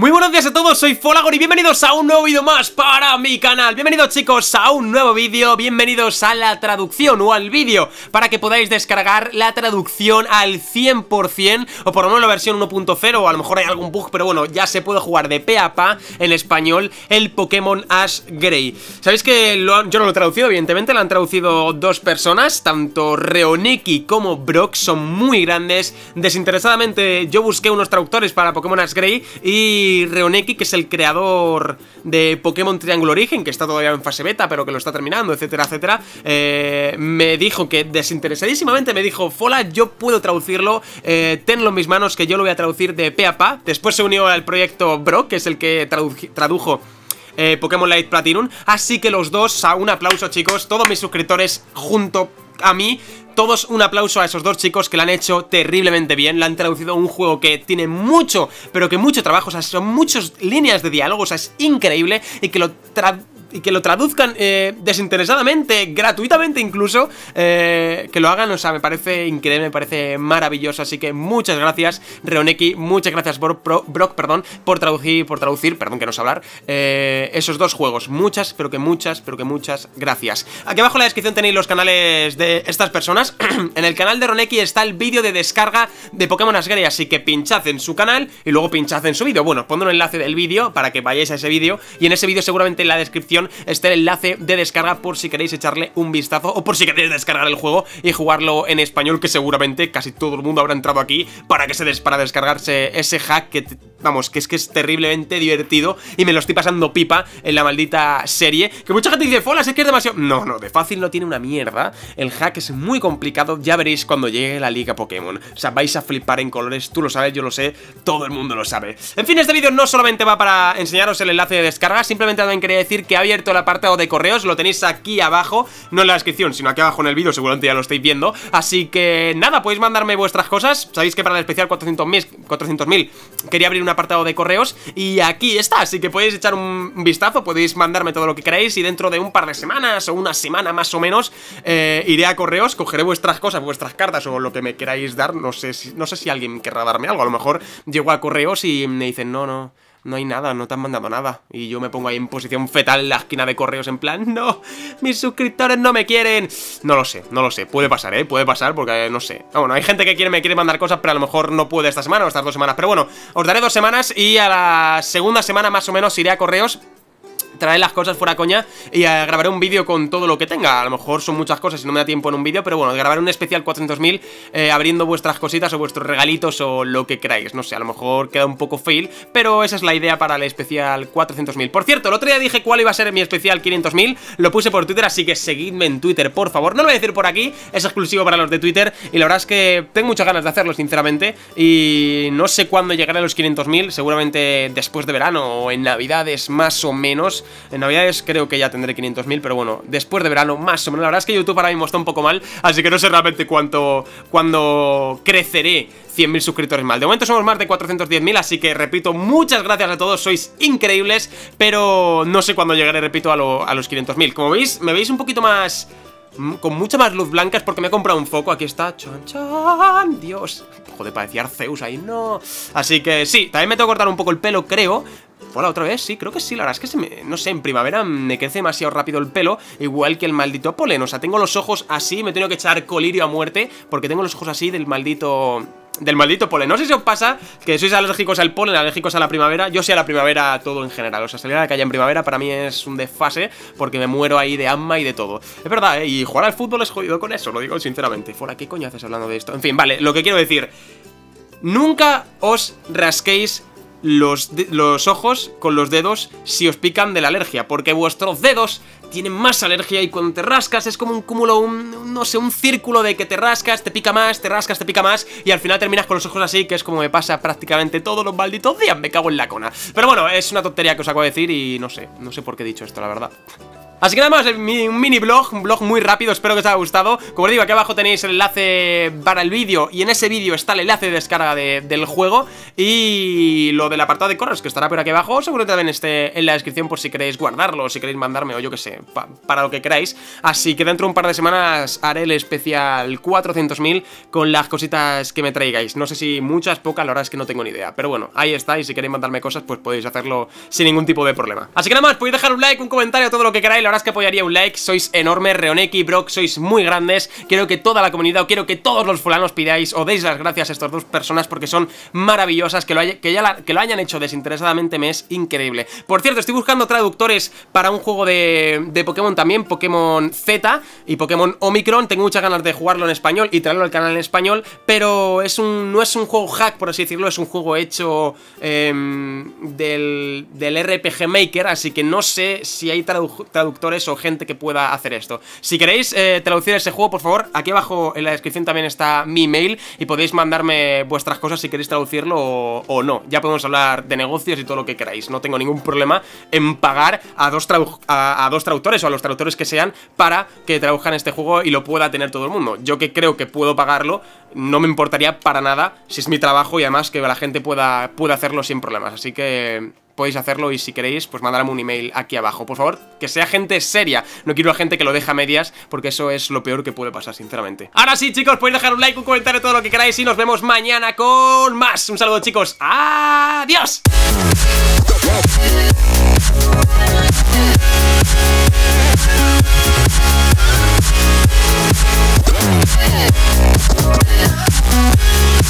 Muy buenos días a todos, soy Folagor y bienvenidos a un nuevo vídeo más para mi canal Bienvenidos chicos a un nuevo vídeo, bienvenidos a la traducción o al vídeo Para que podáis descargar la traducción al 100% o por lo menos la versión 1.0 o a lo mejor hay algún bug Pero bueno, ya se puede jugar de pe a pa en español el Pokémon Ash Grey, Sabéis que yo no lo he traducido, evidentemente lo han traducido dos personas Tanto Reoniki como Brock son muy grandes Desinteresadamente yo busqué unos traductores para Pokémon Ash Gray y Reoneki, que es el creador de Pokémon Triángulo Origen, que está todavía en fase beta, pero que lo está terminando, etcétera, etcétera, eh, me dijo que desinteresadísimamente me dijo, Fola, yo puedo traducirlo, eh, tenlo en mis manos que yo lo voy a traducir de pe a pa. Después se unió al proyecto Bro, que es el que tradujo eh, Pokémon Light Platinum. Así que los dos, a un aplauso chicos, todos mis suscriptores junto a mí todos un aplauso a esos dos chicos que la han hecho terriblemente bien, la han traducido a un juego que tiene mucho, pero que mucho trabajo, o sea, son muchas líneas de diálogo, o sea, es increíble y que lo, tra y que lo traduzcan eh, desinteresadamente, gratuitamente incluso, eh, que lo hagan, o sea, me parece increíble, me parece maravilloso, así que muchas gracias Reoneki, muchas gracias por, Brock, perdón, por traducir, por traducir, perdón que no sé hablar, eh, esos dos juegos, muchas, pero que muchas, pero que muchas gracias. Aquí abajo en la descripción tenéis los canales de estas personas, en el canal de Roneki está el vídeo de descarga de Pokémon Asgray, así que pinchad en su canal y luego pinchad en su vídeo, bueno, pondré un enlace del vídeo para que vayáis a ese vídeo y en ese vídeo seguramente en la descripción este el enlace de descarga por si queréis echarle un vistazo o por si queréis descargar el juego y jugarlo en español, que seguramente casi todo el mundo habrá entrado aquí para que se descargarse ese hack que vamos, que es que es terriblemente divertido y me lo estoy pasando pipa en la maldita serie, que mucha gente dice, "Fola, es que es demasiado." No, no, de fácil no tiene una mierda. El hack es muy complicado, ya veréis cuando llegue la Liga Pokémon. O sea, vais a flipar en colores, tú lo sabes, yo lo sé, todo el mundo lo sabe. En fin, este vídeo no solamente va para enseñaros el enlace de descarga, simplemente también quería decir que hay abierto el apartado de correos, lo tenéis aquí abajo, no en la descripción, sino aquí abajo en el vídeo, seguramente ya lo estáis viendo. Así que nada, podéis mandarme vuestras cosas. Sabéis que para el especial 400.000 400 quería abrir un apartado de correos y aquí está, así que podéis echar un vistazo, podéis mandarme todo lo que queráis y dentro de un par de semanas o una semana más o menos eh, iré a correos, cogeré vuestras cosas, vuestras cartas o lo que me queráis dar, no sé si, no sé si alguien querrá darme algo, a lo mejor llego a correos y me dicen no, no no hay nada, no te han mandado nada. Y yo me pongo ahí en posición fetal en la esquina de correos en plan, no, mis suscriptores no me quieren. No lo sé, no lo sé, puede pasar, ¿eh? Puede pasar porque eh, no sé. Ah, bueno, hay gente que quiere, me quiere mandar cosas, pero a lo mejor no puede esta semana o estas dos semanas. Pero bueno, os daré dos semanas y a la segunda semana más o menos iré a correos Traer las cosas fuera coña y eh, grabaré un vídeo con todo lo que tenga. A lo mejor son muchas cosas y no me da tiempo en un vídeo, pero bueno, grabaré un especial 400.000 eh, abriendo vuestras cositas o vuestros regalitos o lo que queráis. No sé, a lo mejor queda un poco fail, pero esa es la idea para el especial 400.000. Por cierto, el otro día dije cuál iba a ser mi especial 500.000, lo puse por Twitter, así que seguidme en Twitter, por favor. No lo voy a decir por aquí, es exclusivo para los de Twitter y la verdad es que tengo muchas ganas de hacerlo, sinceramente, y no sé cuándo llegaré a los 500.000, seguramente después de verano o en Navidades más o menos, en Navidades creo que ya tendré 500.000, pero bueno, después de verano, más o menos. La verdad es que YouTube ahora mismo está un poco mal, así que no sé realmente cuánto, cuándo creceré 100.000 suscriptores mal. De momento somos más de 410.000, así que repito, muchas gracias a todos, sois increíbles, pero no sé cuándo llegaré, repito, a, los 500.000. Como veis, me veis un poquito más mm, con mucha más luz blanca es porque me he comprado un foco. Aquí está. ¡Chan, chan! ¡Dios! Joder, parecía Zeus ahí. ¡No! Así que sí, también me tengo que cortar un poco el pelo, creo. Hola, otra vez, sí, creo que sí, la verdad es que no sé, en primavera me crece demasiado rápido el pelo, igual que el maldito polen, o sea, tengo los ojos así, me tengo que echar colirio a muerte, porque tengo los ojos así del maldito del maldito polen. No sé si os pasa que sois alérgicos al polen, alérgicos a la primavera. Yo soy a la primavera todo en general. O sea, salir a la calle en primavera para mí es un desfase porque me muero ahí de asma y de todo. Es verdad, ¿eh? Y jugar al fútbol es jodido con eso, lo digo sinceramente. Fuera, ¿qué coño haces hablando de esto? En fin, vale, lo que quiero decir. Nunca os rasquéis los, los ojos con los dedos si os pican de la alergia, porque vuestros dedos tienen más alergia y cuando te rascas es como un cúmulo, un, no sé, un círculo de que te rascas, te pica más, te rascas, te pica más y al final terminas con los ojos así, que es como me pasa prácticamente todos los malditos días, me cago en la cona. Pero bueno, es una tontería que os acabo de decir y no sé, no sé por qué he dicho esto, la verdad. Así que nada más, eh, un mini blog, un blog muy rápido, espero que os haya gustado Como os digo, aquí abajo tenéis el enlace para el vídeo Y en ese vídeo está el enlace de descarga del juego Y lo del apartado de correos que estará por aquí abajo Seguro también esté en la descripción por si queréis guardarlo O si queréis mandarme, o yo que sé, para lo que queráis Así que dentro de un par de semanas haré el especial 400.000 Con las cositas que me traigáis No sé si muchas, pocas, la verdad es que no tengo ni idea Pero bueno, ahí está, y si queréis mandarme cosas, pues podéis hacerlo sin ningún tipo de problema Así que nada más, podéis dejar un like, un comentario, todo lo que queráis Ahora es que apoyaría un like, sois enormes, Reoneki, y Brock, sois muy grandes, quiero que toda la comunidad, o quiero que todos los fulanos pidáis o deis las gracias a estas dos personas porque son maravillosas, que lo, que ya lo hayan hecho desinteresadamente me es increíble. Por cierto, estoy buscando traductores para un juego de, Pokémon también, Pokémon Z y Pokémon Omicron, tengo muchas ganas de jugarlo en español y traerlo al canal en español, pero es un, no es un juego hack, por así decirlo, es un juego hecho em, del, RPG Maker, así que no sé si hay traductores o gente que pueda hacer esto. Si queréis eh, traducir ese juego, por favor, aquí abajo en la descripción también está mi mail y podéis mandarme vuestras cosas si queréis traducirlo o, no. Ya podemos hablar de negocios y todo lo que queráis. No tengo ningún problema en pagar a dos, a, dos traductores o a los traductores que sean para que traduzcan este juego y lo pueda tener todo el mundo. Yo que creo que puedo pagarlo, no me importaría para nada si es mi trabajo y además que la gente pueda, pueda hacerlo sin problemas. Así que podéis hacerlo y si queréis, pues mandarme un email aquí abajo. Por favor, que sea gente seria. No quiero a gente que lo deja a medias, porque eso es lo peor que puede pasar, sinceramente. Ahora sí, chicos, podéis dejar un like, un comentario, todo lo que queráis y nos vemos mañana con más. Un saludo, chicos. Adiós.